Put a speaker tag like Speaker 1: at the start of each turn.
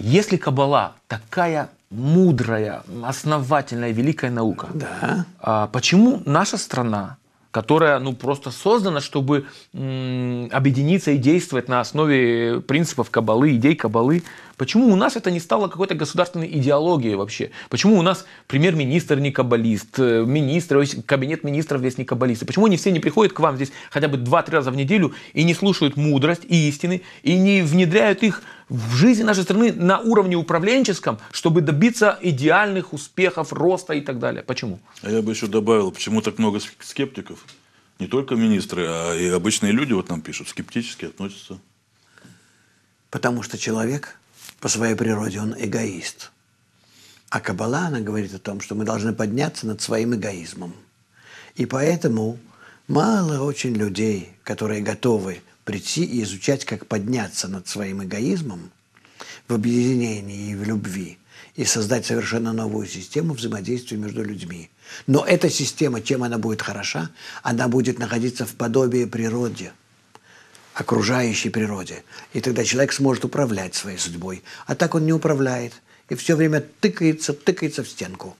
Speaker 1: Если Кабала такая мудрая, основательная, великая наука, да. а почему наша страна, которая ну, просто создана, чтобы объединиться и действовать на основе принципов Кабалы, идей Кабалы, Почему у нас это не стало какой-то государственной идеологией вообще? Почему у нас премьер-министр не каббалист, э, министр, кабинет министров здесь не каббалисты? Почему они все не приходят к вам здесь хотя бы 2-3 раза в неделю и не слушают мудрость и истины, и не внедряют их в жизни нашей страны на уровне управленческом, чтобы добиться идеальных успехов, роста и так далее? Почему?
Speaker 2: А я бы еще добавил, почему так много скептиков? Не только министры, а и обычные люди вот нам пишут, скептически
Speaker 3: относятся. Потому что человек по своей природе он эгоист. А Каббала, она говорит о том, что мы должны подняться над своим эгоизмом. И поэтому мало очень людей, которые готовы прийти и изучать, как подняться над своим эгоизмом в объединении и в любви и создать совершенно новую систему взаимодействия между людьми. Но эта система, чем она будет хороша, она будет находиться в подобии природе – окружающей природе. И тогда человек сможет управлять своей судьбой. А так он не управляет и все время тыкается, тыкается в стенку.